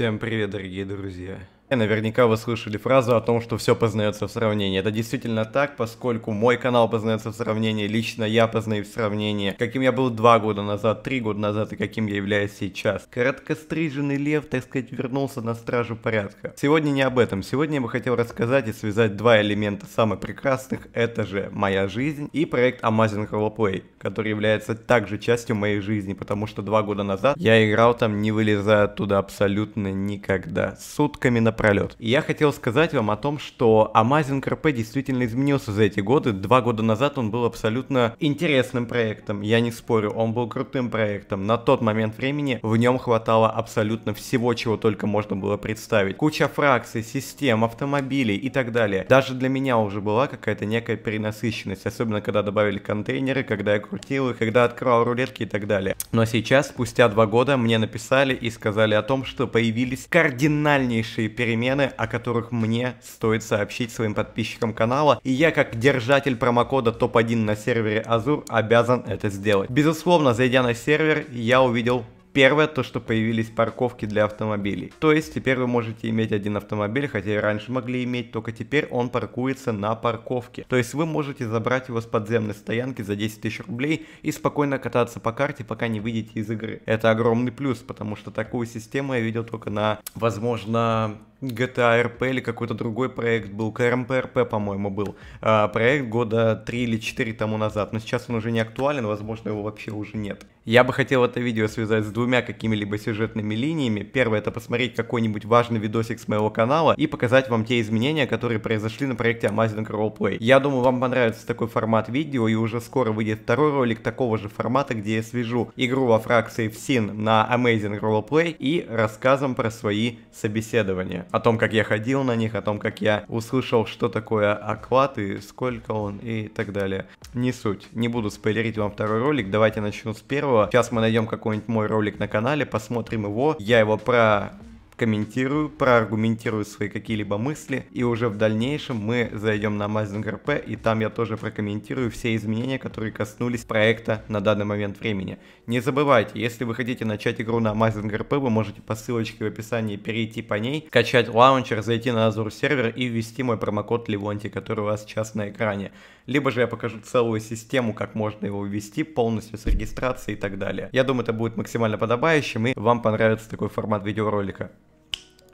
Всем привет, дорогие друзья! Наверняка вы слышали фразу о том, что все познается в сравнении. Это действительно так, поскольку мой канал познается в сравнении, лично я познаю в сравнении, каким я был два года назад, три года назад и каким я являюсь сейчас. Короткостриженный лев, так сказать, вернулся на стражу порядка. Сегодня не об этом. Сегодня я бы хотел рассказать и связать два элемента самых прекрасных. Это же моя жизнь и проект Amazing Roleplay, который является также частью моей жизни, потому что два года назад я играл там, не вылезая оттуда абсолютно никогда. Сутками на напролет. И я хотел сказать вам о том, что Amazing RP действительно изменился за эти годы. Два года назад он был абсолютно интересным проектом, я не спорю, он был крутым проектом. На тот момент времени в нем хватало абсолютно всего, чего только можно было представить. Куча фракций, систем, автомобилей и так далее. Даже для меня уже была какая-то некая перенасыщенность, особенно когда добавили контейнеры, когда я крутил их, когда открывал рулетки и так далее. Но сейчас, спустя два года, мне написали и сказали о том, что появились кардинальнейшие перенасыщенности перемены, о которых мне стоит сообщить своим подписчикам канала, и я как держатель промокода топ-1 на сервере Azure обязан это сделать. Безусловно, зайдя на сервер, я увидел Первое, то что появились парковки для автомобилей. То есть теперь вы можете иметь один автомобиль, хотя и раньше могли иметь, только теперь он паркуется на парковке. То есть вы можете забрать его с подземной стоянки за 10 тысяч рублей и спокойно кататься по карте, пока не выйдете из игры. Это огромный плюс, потому что такую систему я видел только на, возможно, GTA RP или какой-то другой проект был, КРМП по-моему, был. А, проект года 3 или 4 тому назад, но сейчас он уже не актуален, возможно, его вообще уже нет. Я бы хотел это видео связать с двумя какими-либо сюжетными линиями. Первое это посмотреть какой-нибудь важный видосик с моего канала и показать вам те изменения, которые произошли на проекте Amazing Roleplay. Я думаю вам понравится такой формат видео и уже скоро выйдет второй ролик такого же формата, где я свяжу игру во фракции в Син на Amazing Roleplay и рассказом про свои собеседования. О том, как я ходил на них, о том, как я услышал, что такое оклад и сколько он и так далее. Не суть. Не буду спойлерить вам второй ролик, давайте начну с первого первого. Сейчас мы найдем какой-нибудь мой ролик на канале, посмотрим его. Я его про комментирую, проаргументирую свои какие-либо мысли, и уже в дальнейшем мы зайдем на Amazing RP, и там я тоже прокомментирую все изменения, которые коснулись проекта на данный момент времени. Не забывайте, если вы хотите начать игру на Amazing RP, вы можете по ссылочке в описании перейти по ней, скачать лаунчер, зайти на Azure сервер и ввести мой промокод Левонти, который у вас сейчас на экране либо же я покажу целую систему, как можно его ввести полностью с регистрацией и так далее. Я думаю, это будет максимально подобающим, и вам понравится такой формат видеоролика.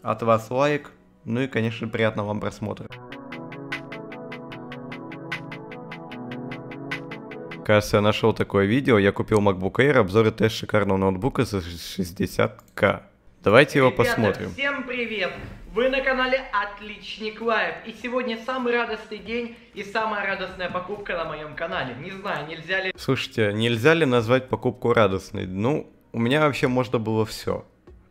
От вас лайк, ну и, конечно, приятного вам просмотра. Кажется, я нашел такое видео. Я купил MacBook Air, обзоры тест шикарного ноутбука за 60к. Давайте Ребята, его посмотрим. Всем привет! Вы на канале Отличник Лайф И сегодня самый радостный день и самая радостная покупка на моем канале. Не знаю, нельзя ли... Слушайте, а нельзя ли назвать покупку радостной? Ну, у меня вообще можно было все.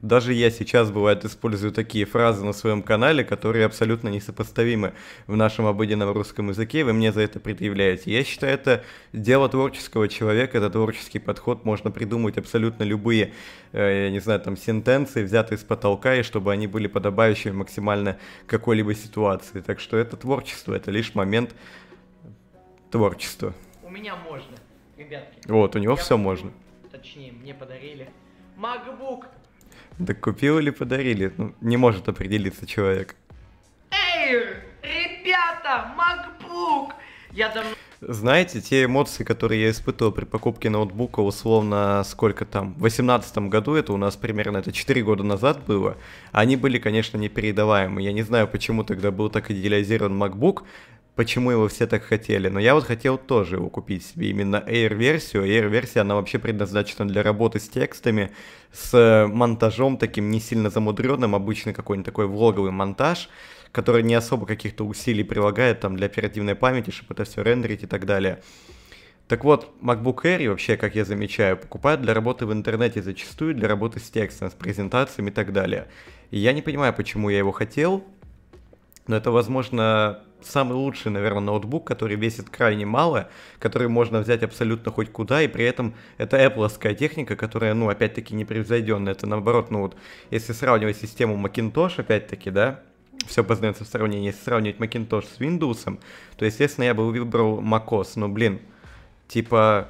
Даже я сейчас, бывает, использую такие фразы на своем канале, которые абсолютно несопоставимы в нашем обыденном русском языке, вы мне за это предъявляете. Я считаю, это дело творческого человека, это творческий подход, можно придумать абсолютно любые, э, я не знаю, там, сентенции, взятые с потолка, и чтобы они были подобающими максимально какой-либо ситуации. Так что это творчество, это лишь момент творчества. У меня можно, ребятки. Вот, у него я все могу, можно. Точнее, мне подарили MacBook так купил или подарили? Ну, не может определиться человек. Эй, ребята, MacBook! Я давно... Знаете, те эмоции, которые я испытывал при покупке ноутбука, условно, сколько там, в 2018 году, это у нас примерно, это 4 года назад было, они были, конечно, непередаваемы. Я не знаю, почему тогда был так идеализирован MacBook, почему его все так хотели. Но я вот хотел тоже его купить себе именно Air-версию. Air-версия, она вообще предназначена для работы с текстами, с э, монтажом таким не сильно замудренным, обычный какой-нибудь такой влоговый монтаж, который не особо каких-то усилий прилагает там для оперативной памяти, чтобы это все рендерить и так далее. Так вот, MacBook Air, вообще, как я замечаю, покупают для работы в интернете зачастую, для работы с текстом, с презентациями и так далее. И я не понимаю, почему я его хотел, но это, возможно, самый лучший, наверное, ноутбук, который весит крайне мало, который можно взять абсолютно хоть куда, и при этом это Apple техника, которая, ну, опять-таки, непревзойденная. Это наоборот, ну вот, если сравнивать систему Macintosh, опять-таки, да, все познается в сравнении. Если сравнивать Macintosh с Windows, то, естественно, я бы выбрал macOS. но ну, блин, типа,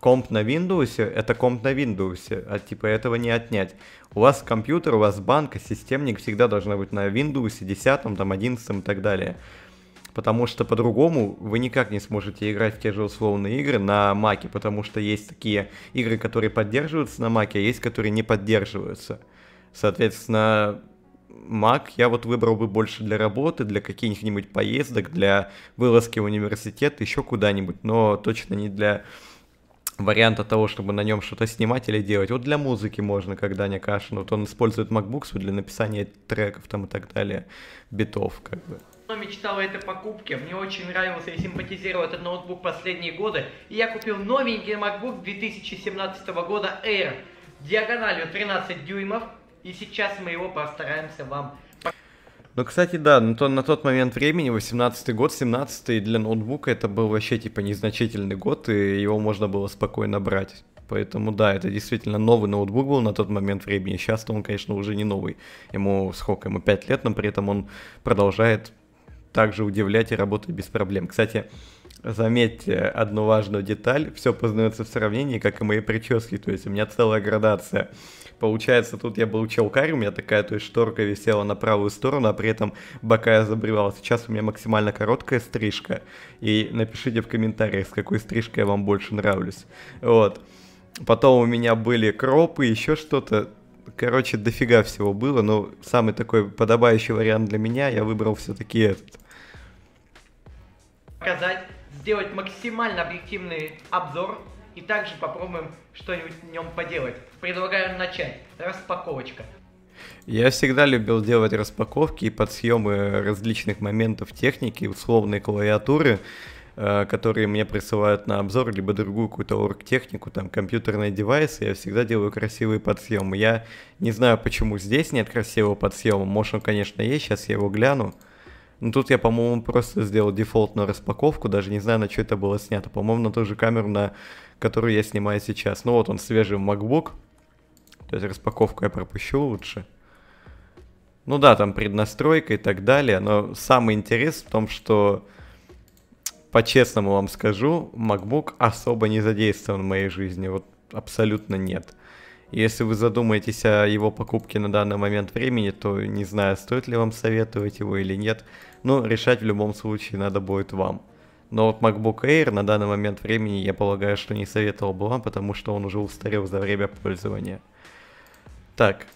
комп на Windows, это комп на Windows, а типа этого не отнять. У вас компьютер, у вас банка, системник всегда должна быть на Windows 10, там 11 и так далее потому что по-другому вы никак не сможете играть в те же условные игры на маке, потому что есть такие игры, которые поддерживаются на маке, а есть, которые не поддерживаются. Соответственно, Mac я вот выбрал бы больше для работы, для каких-нибудь поездок, для вылазки в университет, еще куда-нибудь, но точно не для варианта того, чтобы на нем что-то снимать или делать. Вот для музыки можно, когда Даня Кашин, вот он использует MacBook для написания треков там и так далее, битов как бы давно мечтал о этой покупке. Мне очень нравился и симпатизировал этот ноутбук последние годы. И я купил новенький MacBook 2017 года Air диагональю 13 дюймов. И сейчас мы его постараемся вам ну, кстати, да, на, то, на тот момент времени, 18-й год, 17-й для ноутбука это был вообще типа незначительный год, и его можно было спокойно брать. Поэтому да, это действительно новый ноутбук был на тот момент времени. Сейчас-то он, конечно, уже не новый. Ему сколько? Ему 5 лет, но при этом он продолжает также удивлять и работать без проблем. Кстати, заметьте одну важную деталь, все познается в сравнении, как и мои прически, то есть у меня целая градация. Получается, тут я был челкарь, у меня такая, то есть шторка висела на правую сторону, а при этом бока я забривал. Сейчас у меня максимально короткая стрижка, и напишите в комментариях, с какой стрижкой я вам больше нравлюсь. Вот. Потом у меня были кропы, еще что-то. Короче, дофига всего было, но самый такой подобающий вариант для меня я выбрал все-таки этот показать, сделать максимально объективный обзор и также попробуем что-нибудь в нем поделать. Предлагаю начать. Распаковочка. Я всегда любил делать распаковки и подсъемы различных моментов техники, условной клавиатуры, э, которые мне присылают на обзор, либо другую какую-то оргтехнику, там, компьютерные девайсы, я всегда делаю красивые подсъемы. Я не знаю, почему здесь нет красивого подсъема, может он, конечно, есть, сейчас я его гляну. Ну тут я, по-моему, просто сделал дефолтную распаковку, даже не знаю, на что это было снято. По-моему, на ту же камеру, на которую я снимаю сейчас. Ну вот он, свежий MacBook. То есть распаковку я пропущу лучше. Ну да, там преднастройка и так далее, но самый интерес в том, что, по-честному вам скажу, MacBook особо не задействован в моей жизни, вот абсолютно нет. Если вы задумаетесь о его покупке на данный момент времени, то не знаю, стоит ли вам советовать его или нет, но решать в любом случае надо будет вам. Но вот MacBook Air на данный момент времени я полагаю, что не советовал бы вам, потому что он уже устарел за время пользования. Так,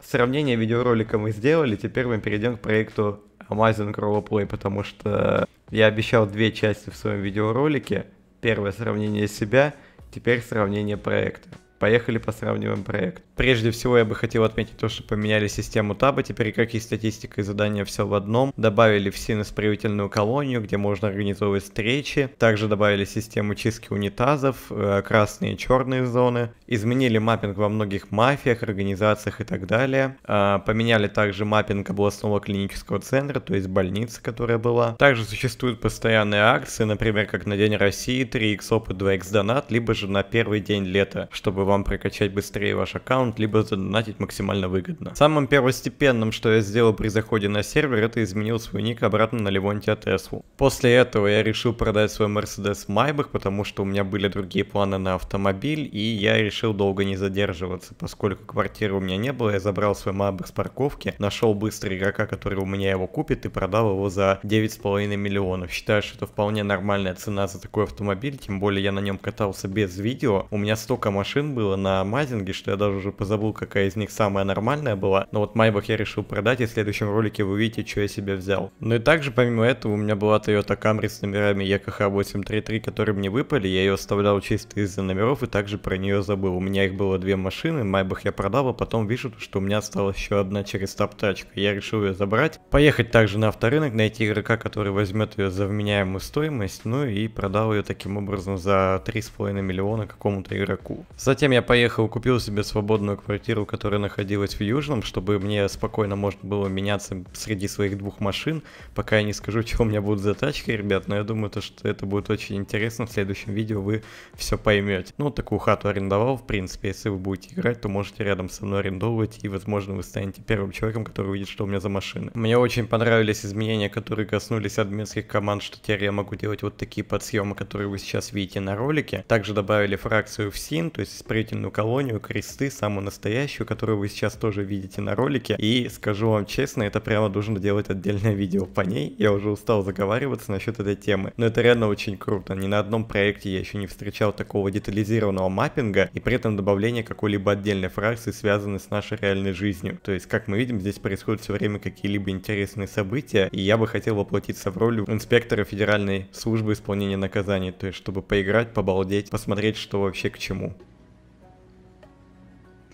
сравнение видеоролика мы сделали, теперь мы перейдем к проекту Amazon Roleplay, потому что я обещал две части в своем видеоролике. Первое сравнение себя, теперь сравнение проекта. Поехали посравниваем проект. Прежде всего я бы хотел отметить то, что поменяли систему таба, теперь как и статистика и задания все в одном. Добавили в Sinus правительную колонию, где можно организовывать встречи. Также добавили систему чистки унитазов, э, красные и черные зоны. Изменили маппинг во многих мафиях, организациях и так далее. Э, поменяли также маппинг областного клинического центра, то есть больницы, которая была. Также существуют постоянные акции, например, как на День России 3x опыт 2x донат, либо же на первый день лета, чтобы вам прокачать быстрее ваш аккаунт, либо задонатить максимально выгодно. Самым первостепенным, что я сделал при заходе на сервер, это изменил свой ник обратно на Левонтия Теслу. После этого я решил продать свой Mercedes Майбах, потому что у меня были другие планы на автомобиль, и я решил долго не задерживаться, поскольку квартиры у меня не было, я забрал свой Майбах с парковки, нашел быстро игрока, который у меня его купит, и продал его за 9,5 миллионов. Считаю, что это вполне нормальная цена за такой автомобиль, тем более я на нем катался без видео, у меня столько машин было, было на Мазинге, что я даже уже позабыл, какая из них самая нормальная была. Но вот Майбах я решил продать, и в следующем ролике вы увидите, что я себе взял. Ну и также, помимо этого, у меня была Toyota Camry с номерами EKH833, которые мне выпали. Я ее оставлял чисто из-за номеров и также про нее забыл. У меня их было две машины, Майбах я продал, а потом вижу, что у меня осталась еще одна через топ-тачку. Я решил ее забрать, поехать также на авторынок, найти игрока, который возьмет ее за вменяемую стоимость, ну и продал ее таким образом за 3,5 миллиона какому-то игроку. Затем Затем я поехал, купил себе свободную квартиру, которая находилась в Южном, чтобы мне спокойно можно было меняться среди своих двух машин. Пока я не скажу, чего у меня будут за тачки, ребят, но я думаю, то, что это будет очень интересно. В следующем видео вы все поймете. Ну, такую хату арендовал, в принципе, если вы будете играть, то можете рядом со мной арендовывать, и, возможно, вы станете первым человеком, который увидит, что у меня за машины. Мне очень понравились изменения, которые коснулись админских команд, что теперь я могу делать вот такие подсъемы, которые вы сейчас видите на ролике. Также добавили фракцию в син, то есть строительную колонию, кресты, самую настоящую, которую вы сейчас тоже видите на ролике. И скажу вам честно, это прямо нужно делать отдельное видео по ней. Я уже устал заговариваться насчет этой темы. Но это реально очень круто. Ни на одном проекте я еще не встречал такого детализированного маппинга и при этом добавление какой-либо отдельной фракции, связанной с нашей реальной жизнью. То есть, как мы видим, здесь происходят все время какие-либо интересные события, и я бы хотел воплотиться в роль инспектора Федеральной службы исполнения наказаний, то есть, чтобы поиграть, побалдеть, посмотреть, что вообще к чему.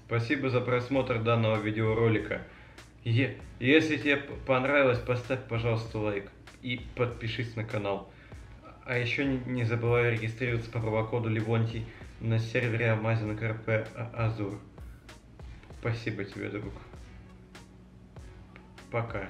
Спасибо за просмотр данного видеоролика. Е если тебе понравилось, поставь, пожалуйста, лайк и подпишись на канал. А еще не забывай регистрироваться по промокоду Левонти на сервере Amazon КРП а Азур. Спасибо тебе, друг. Пока.